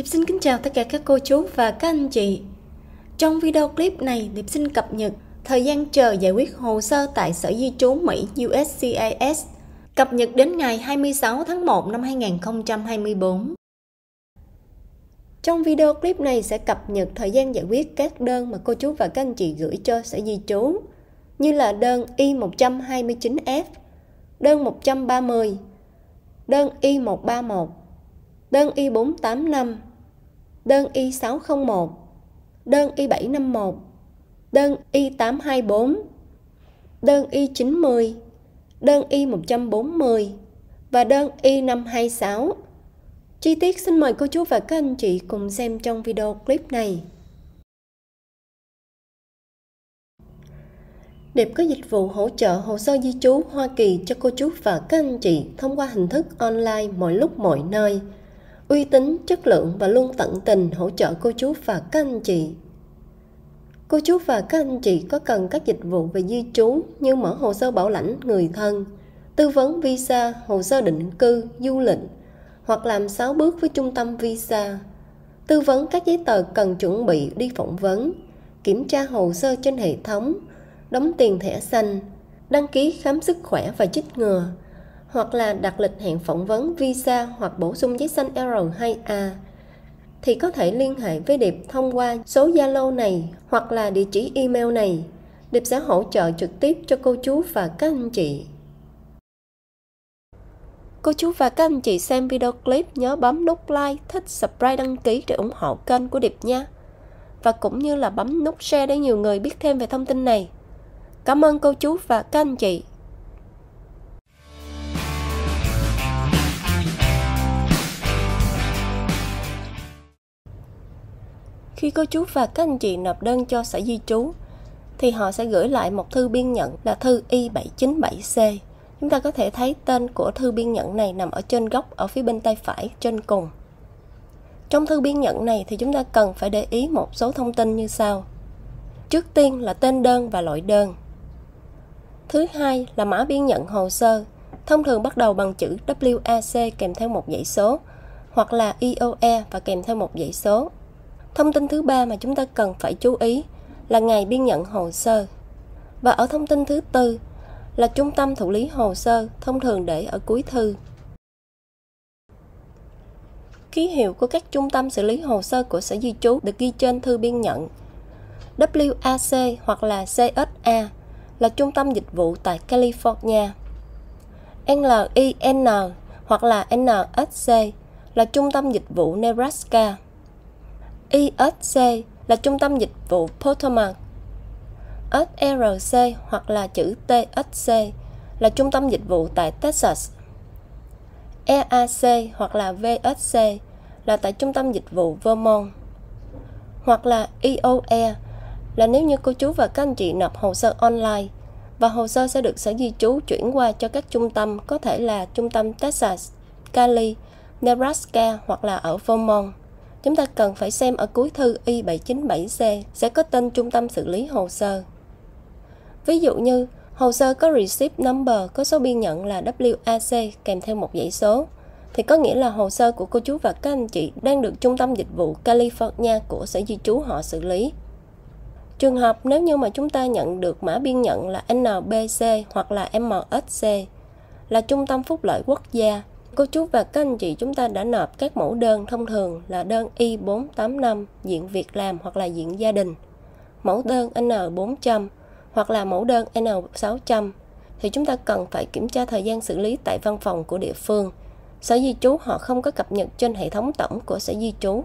Điệp xin kính chào tất cả các cô chú và các anh chị. Trong video clip này, Điệp xin cập nhật thời gian chờ giải quyết hồ sơ tại Sở Di trú Mỹ USCIS, cập nhật đến ngày 26 tháng 1 năm 2024. Trong video clip này sẽ cập nhật thời gian giải quyết các đơn mà cô chú và các anh chị gửi cho Sở Di trú, như là đơn Y129F, đơn 130, đơn Y131, đơn Y485, đơn Y601, đơn Y751, đơn Y824, đơn Y90, đơn Y140 và đơn Y526. Chi tiết xin mời cô chú và các anh chị cùng xem trong video clip này. Điệp có dịch vụ hỗ trợ hồ sơ di trú Hoa Kỳ cho cô chú và các anh chị thông qua hình thức online mọi lúc mọi nơi – uy tín, chất lượng và luôn tận tình hỗ trợ cô chú và các anh chị. Cô chú và các anh chị có cần các dịch vụ về di trú như mở hồ sơ bảo lãnh người thân, tư vấn visa, hồ sơ định cư, du lịch hoặc làm 6 bước với trung tâm visa, tư vấn các giấy tờ cần chuẩn bị đi phỏng vấn, kiểm tra hồ sơ trên hệ thống, đóng tiền thẻ xanh, đăng ký khám sức khỏe và chích ngừa, hoặc là đặt lịch hẹn phỏng vấn visa hoặc bổ sung giấy xanh R2A thì có thể liên hệ với Điệp thông qua số Zalo này hoặc là địa chỉ email này. Điệp sẽ hỗ trợ trực tiếp cho cô chú và các anh chị. Cô chú và các anh chị xem video clip nhớ bấm nút like, thích, subscribe, đăng ký để ủng hộ kênh của Điệp nha. Và cũng như là bấm nút share để nhiều người biết thêm về thông tin này. Cảm ơn cô chú và các anh chị. Khi cô chú và các anh chị nộp đơn cho sở di trú, thì họ sẽ gửi lại một thư biên nhận là thư Y797C. Chúng ta có thể thấy tên của thư biên nhận này nằm ở trên góc ở phía bên tay phải trên cùng. Trong thư biên nhận này thì chúng ta cần phải để ý một số thông tin như sau. Trước tiên là tên đơn và loại đơn. Thứ hai là mã biên nhận hồ sơ, thông thường bắt đầu bằng chữ WAC kèm theo một dãy số hoặc là IOE và kèm theo một dãy số. Thông tin thứ ba mà chúng ta cần phải chú ý là ngày biên nhận hồ sơ. Và ở thông tin thứ tư là trung tâm thụ lý hồ sơ thông thường để ở cuối thư. Ký hiệu của các trung tâm xử lý hồ sơ của Sở Di trú được ghi trên thư biên nhận. WAC hoặc là CSA là trung tâm dịch vụ tại California. NIN hoặc là NSC là trung tâm dịch vụ Nebraska. ISC là trung tâm dịch vụ Potomac. SRC hoặc là chữ TSC là trung tâm dịch vụ tại Texas. EAC hoặc là VSC là tại trung tâm dịch vụ Vermont. Hoặc là EOE là nếu như cô chú và các anh chị nộp hồ sơ online và hồ sơ sẽ được sở di trú chuyển qua cho các trung tâm có thể là trung tâm Texas, Cali, Nebraska hoặc là ở Vermont. Chúng ta cần phải xem ở cuối thư Y797C sẽ có tên trung tâm xử lý hồ sơ. Ví dụ như, hồ sơ có receipt number có số biên nhận là WAC kèm theo một dãy số, thì có nghĩa là hồ sơ của cô chú và các anh chị đang được trung tâm dịch vụ California của sở di trú họ xử lý. Trường hợp nếu như mà chúng ta nhận được mã biên nhận là NBC hoặc là MSC là trung tâm phúc lợi quốc gia Cô chú và các anh chị chúng ta đã nộp các mẫu đơn thông thường là đơn Y485 diện việc làm hoặc là diện gia đình, mẫu đơn N400 hoặc là mẫu đơn N600 thì chúng ta cần phải kiểm tra thời gian xử lý tại văn phòng của địa phương. Sở di trú họ không có cập nhật trên hệ thống tổng của sở di trú.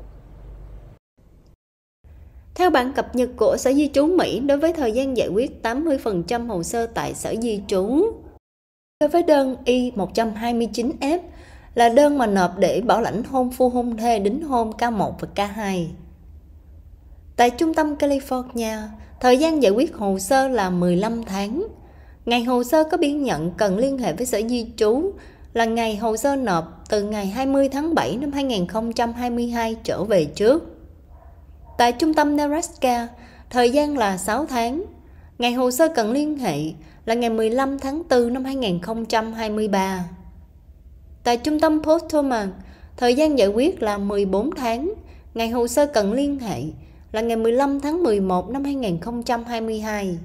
Theo bản cập nhật của Sở Di trú Mỹ, đối với thời gian giải quyết 80% hồ sơ tại Sở Di trú Đối với đơn Y129F là đơn mà nộp để bảo lãnh hôn phu hôn thê đính hôn K1 và K2. Tại trung tâm California, thời gian giải quyết hồ sơ là 15 tháng. Ngày hồ sơ có biên nhận cần liên hệ với sở di trú là ngày hồ sơ nộp từ ngày 20 tháng 7 năm 2022 trở về trước. Tại trung tâm Nebraska, thời gian là 6 tháng. Ngày hồ sơ cần liên hệ là ngày 15 tháng 4 năm 2023. Tại trung tâm Port thời gian giải quyết là 14 tháng, ngày hồ sơ cần liên hệ là ngày 15 tháng 11 năm 2022.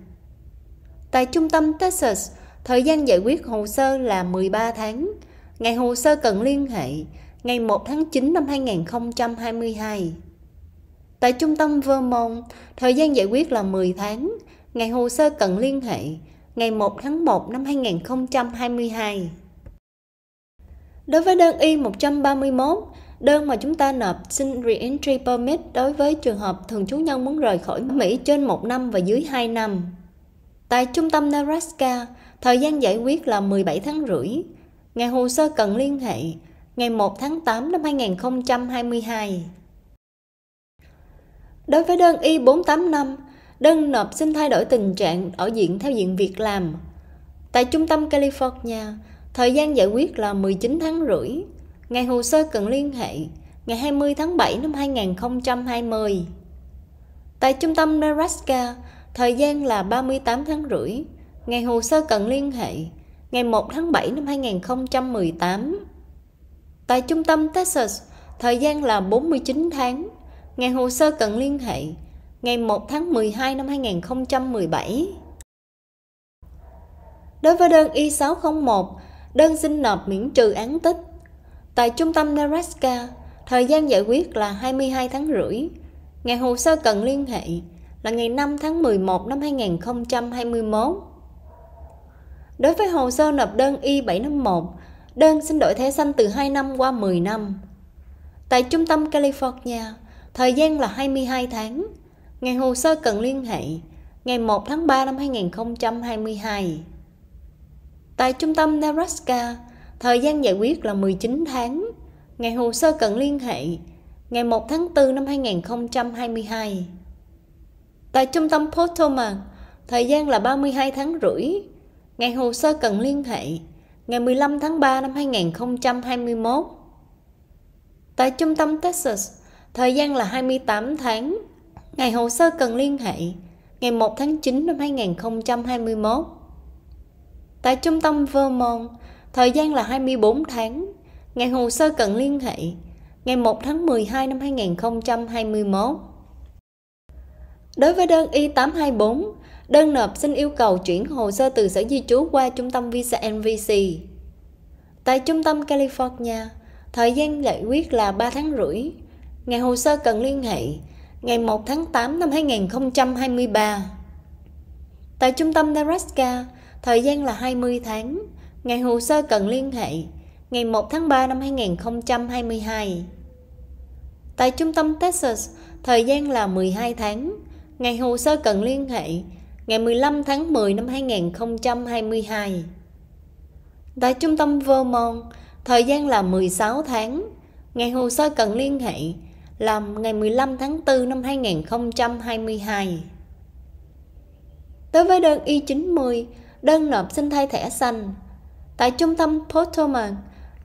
Tại trung tâm Texas, thời gian giải quyết hồ sơ là 13 tháng, ngày hồ sơ cần liên hệ ngày 1 tháng 9 năm 2022. Tại trung tâm Vermont, thời gian giải quyết là 10 tháng, ngày hồ sơ cần liên hệ ngày 1 tháng 1 năm 2022. Đối với đơn Y 131, đơn mà chúng ta nộp xin Reentry Permit đối với trường hợp thường trú nhân muốn rời khỏi Mỹ trên 1 năm và dưới 2 năm. Tại trung tâm Nebraska, thời gian giải quyết là 17 tháng rưỡi. Ngày hồ sơ cần liên hệ, ngày 1 tháng 8 năm 2022. Đối với đơn Y485, đơn nộp xin thay đổi tình trạng ở diện theo diện việc làm. Tại trung tâm California, thời gian giải quyết là 19 tháng rưỡi. Ngày hồ sơ cần liên hệ ngày 20 tháng 7 năm 2020. Tại trung tâm Nebraska, thời gian là 38 tháng rưỡi. Ngày hồ sơ cần liên hệ ngày 1 tháng 7 năm 2018. Tại trung tâm Texas, thời gian là 49 tháng. Ngày hồ sơ cần liên hệ ngày 1 tháng 12 năm 2017. Đối với đơn Y601, đơn xin nộp miễn trừ án tích, tại trung tâm Nebraska, thời gian giải quyết là 22 tháng rưỡi. Ngày hồ sơ cần liên hệ là ngày 5 tháng 11 năm 2021. Đối với hồ sơ nộp đơn Y751, đơn xin đổi thẻ xanh từ 2 năm qua 10 năm. Tại trung tâm California, thời gian là 22 tháng. Ngày hồ sơ cần liên hệ ngày 1 tháng 3 năm 2022. Tại trung tâm Nebraska, thời gian giải quyết là 19 tháng. Ngày hồ sơ cần liên hệ ngày 1 tháng 4 năm 2022. Tại trung tâm Potomac, thời gian là 32 tháng rưỡi. Ngày hồ sơ cần liên hệ ngày 15 tháng 3 năm 2021. Tại trung tâm Texas, thời gian là 28 tháng. Ngày hồ sơ cần liên hệ ngày 1 tháng 9 năm 2021. Tại trung tâm Vermont, thời gian là 24 tháng, ngày hồ sơ cần liên hệ ngày 1 tháng 12 năm 2021. Đối với đơn Y824, đơn nộp xin yêu cầu chuyển hồ sơ từ sở di trú qua trung tâm Visa NVC. Tại trung tâm California, thời gian giải quyết là 3 tháng rưỡi. Ngày hồ sơ cần liên hệ ngày 1 tháng 8 năm 2023. Tại trung tâm Nebraska, thời gian là 20 tháng, ngày hồ sơ cần liên hệ, ngày 1 tháng 3 năm 2022. Tại trung tâm Texas, thời gian là 12 tháng, ngày hồ sơ cần liên hệ, ngày 15 tháng 10 năm 2022. Tại trung tâm Vermont, thời gian là 16 tháng, ngày hồ sơ cần liên hệ, làm ngày 15 tháng 4 năm 2022. Đối với đơn Y90, đơn nộp xin thay thẻ xanh, tại trung tâm Potomac,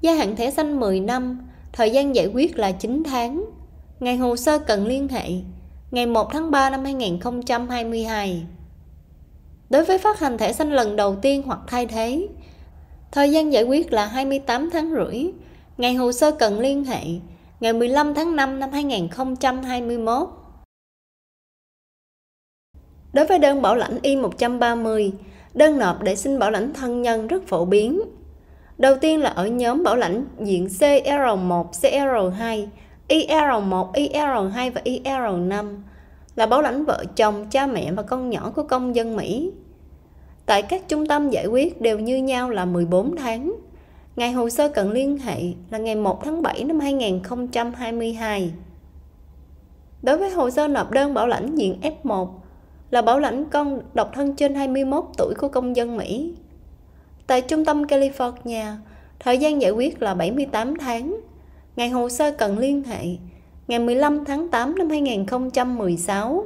gia hạn thẻ xanh 10 năm, thời gian giải quyết là 9 tháng. Ngày hồ sơ cần liên hệ, ngày 1 tháng 3 năm 2022. Đối với phát hành thẻ xanh lần đầu tiên hoặc thay thế, thời gian giải quyết là 28 tháng rưỡi, ngày hồ sơ cần liên hệ, ngày 15 tháng 5 năm 2021. Đối với đơn bảo lãnh Y130, đơn nộp để xin bảo lãnh thân nhân rất phổ biến. Đầu tiên là ở nhóm bảo lãnh diện CR1, CR2, IR1, IR2 và IR5 là bảo lãnh vợ chồng, cha mẹ và con nhỏ của công dân Mỹ. Tại các trung tâm giải quyết đều như nhau là 14 tháng. Ngày hồ sơ cần liên hệ là ngày 1 tháng 7 năm 2022. Đối với hồ sơ nộp đơn bảo lãnh diện F1 là bảo lãnh con độc thân trên 21 tuổi của công dân Mỹ. Tại trung tâm California, thời gian giải quyết là 78 tháng. Ngày hồ sơ cần liên hệ ngày 15 tháng 8 năm 2016.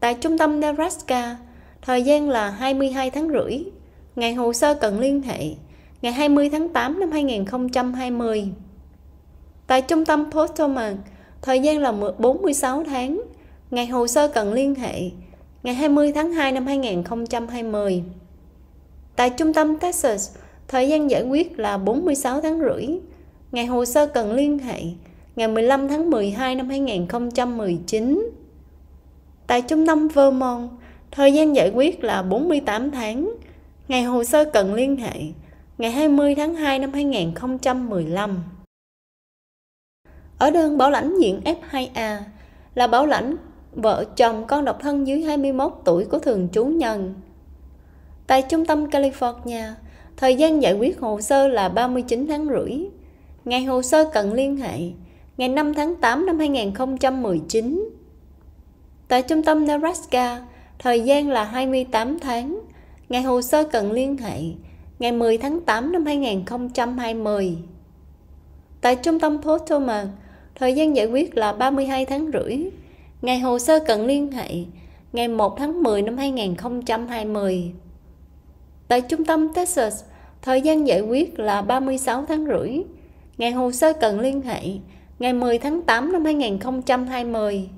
Tại trung tâm Nebraska, thời gian là 22 tháng rưỡi. Ngày hồ sơ cần liên hệ ngày 20 tháng 8 năm 2020. Tại trung tâm Postomac, thời gian là 46 tháng, ngày hồ sơ cần liên hệ, ngày 20 tháng 2 năm 2020. Tại trung tâm Texas, thời gian giải quyết là 46 tháng rưỡi, ngày hồ sơ cần liên hệ, ngày 15 tháng 12 năm 2019. Tại trung tâm Vermont, thời gian giải quyết là 48 tháng, ngày hồ sơ cần liên hệ, ngày 20 tháng 2 năm 2015. Ở đơn bảo lãnh diện F2A là bảo lãnh vợ chồng con độc thân dưới 21 tuổi của thường trú nhân. Tại trung tâm California, thời gian giải quyết hồ sơ là 39 tháng rưỡi. Ngày hồ sơ cần liên hệ, ngày 5 tháng 8 năm 2019. Tại trung tâm Nebraska, thời gian là 28 tháng. Ngày hồ sơ cần liên hệ, ngày 10 tháng 8 năm 2020. Tại trung tâm Potomac, thời gian giải quyết là 32 tháng rưỡi. Ngày hồ sơ cần liên hệ, ngày 1 tháng 10 năm 2020. Tại trung tâm Texas, thời gian giải quyết là 36 tháng rưỡi. Ngày hồ sơ cần liên hệ, ngày 10 tháng 8 năm 2020.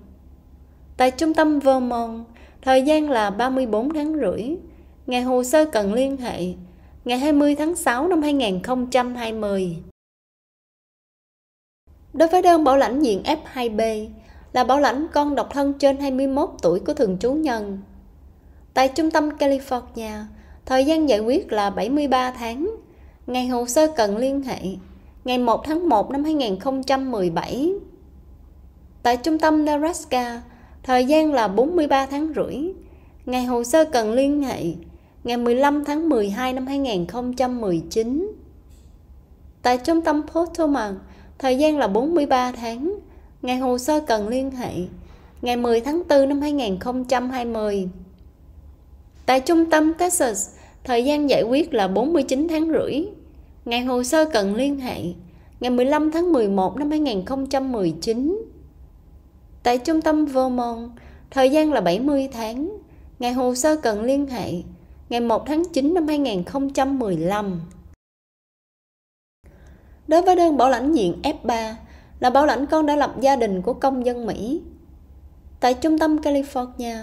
Tại trung tâm Vermont, thời gian là 34 tháng rưỡi. Ngày hồ sơ cần liên hệ, ngày 20 tháng 6 năm 2020. Đối với đơn bảo lãnh diện F2B là bảo lãnh con độc thân trên 21 tuổi của thường trú nhân. Tại trung tâm California, thời gian giải quyết là 73 tháng. Ngày hồ sơ cần liên hệ, ngày 1 tháng 1 năm 2017. Tại trung tâm Nebraska, thời gian là 43 tháng rưỡi. Ngày hồ sơ cần liên hệ, ngày 15 tháng 12 năm 2019. Tại trung tâm Potomac, thời gian là 43 tháng. Ngày hồ sơ cần liên hệ, ngày 10 tháng 4 năm 2020. Tại trung tâm Texas, thời gian giải quyết là 49 tháng rưỡi. Ngày hồ sơ cần liên hệ, ngày 15 tháng 11 năm 2019. Tại trung tâm Vermont, thời gian là 70 tháng. Ngày hồ sơ cần liên hệ, ngày 1 tháng 9 năm 2015. Đối với đơn bảo lãnh diện F3 là bảo lãnh con đã lập gia đình của công dân Mỹ. Tại trung tâm California,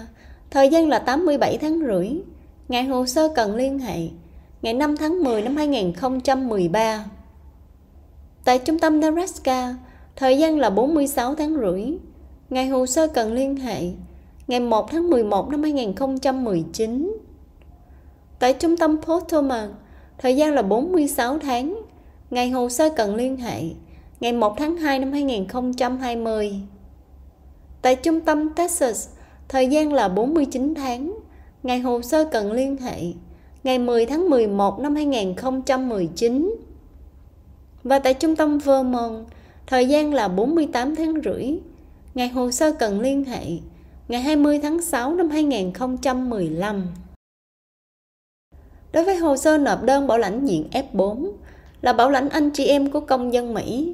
thời gian là 87 tháng rưỡi, ngày hồ sơ cần liên hệ, ngày 5 tháng 10 năm 2013. Tại trung tâm Nebraska, thời gian là 46 tháng rưỡi, ngày hồ sơ cần liên hệ, ngày 1 tháng 11 năm 2019. Tại trung tâm Portoman, thời gian là 46 tháng. Ngày hồ sơ cần liên hệ, ngày 1 tháng 2 năm 2020. Tại trung tâm Texas, thời gian là 49 tháng. Ngày hồ sơ cần liên hệ, ngày 10 tháng 11 năm 2019. Và tại trung tâm Vermont, thời gian là 48 tháng rưỡi. Ngày hồ sơ cần liên hệ, ngày 20 tháng 6 năm 2015 đối với hồ sơ nộp đơn bảo lãnh diện F4 là bảo lãnh anh chị em của công dân Mỹ.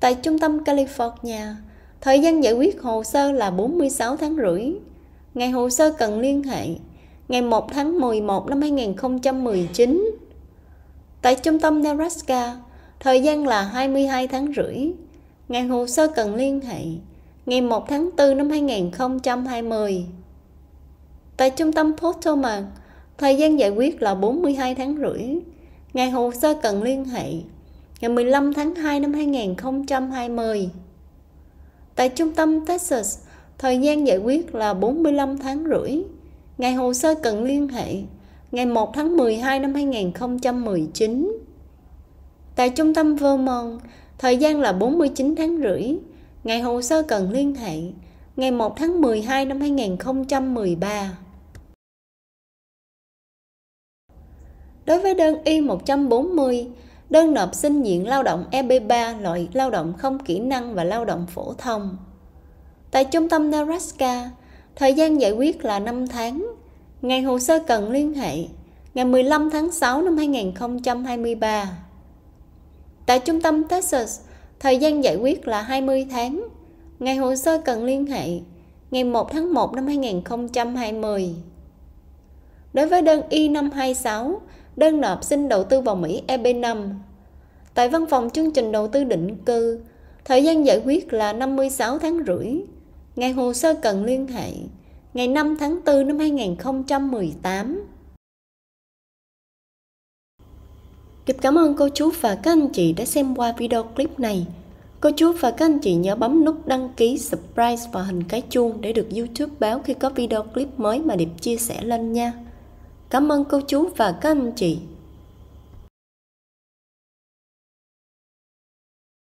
Tại trung tâm California, thời gian giải quyết hồ sơ là 46 tháng rưỡi. Ngày hồ sơ cần liên hệ, ngày 1 tháng 11 năm 2019. Tại trung tâm Nebraska, thời gian là 22 tháng rưỡi. Ngày hồ sơ cần liên hệ, ngày 1 tháng 4 năm 2020. Tại trung tâm Potomac, Thời gian giải quyết là 42 tháng rưỡi. Ngày hồ sơ cần liên hệ ngày 15 tháng 2 năm 2020. Tại trung tâm Texas, thời gian giải quyết là 45 tháng rưỡi. Ngày hồ sơ cần liên hệ ngày 1 tháng 12 năm 2019. Tại trung tâm Vermont, thời gian là 49 tháng rưỡi. Ngày hồ sơ cần liên hệ ngày 1 tháng 12 năm 2013. Đối với đơn Y140, đơn nộp xin diện lao động EB3 loại lao động không kỹ năng và lao động phổ thông. Tại trung tâm Nebraska, thời gian giải quyết là 5 tháng. Ngày hồ sơ cần liên hệ ngày 15 tháng 6 năm 2023. Tại trung tâm Texas, thời gian giải quyết là 20 tháng. Ngày hồ sơ cần liên hệ ngày 1 tháng 1 năm 2020. Đối với đơn Y526, đơn nộp xin đầu tư vào Mỹ EB5. Tại văn phòng chương trình đầu tư định cư, thời gian giải quyết là 56 tháng rưỡi. Ngày hồ sơ cần liên hệ, ngày 5 tháng 4 năm 2018. Điệp cảm ơn cô chú và các anh chị đã xem qua video clip này. Cô chú và các anh chị nhớ bấm nút đăng ký, subscribe và hình cái chuông để được YouTube báo khi có video clip mới mà Điệp chia sẻ lên nha. Cảm ơn cô chú và các anh chị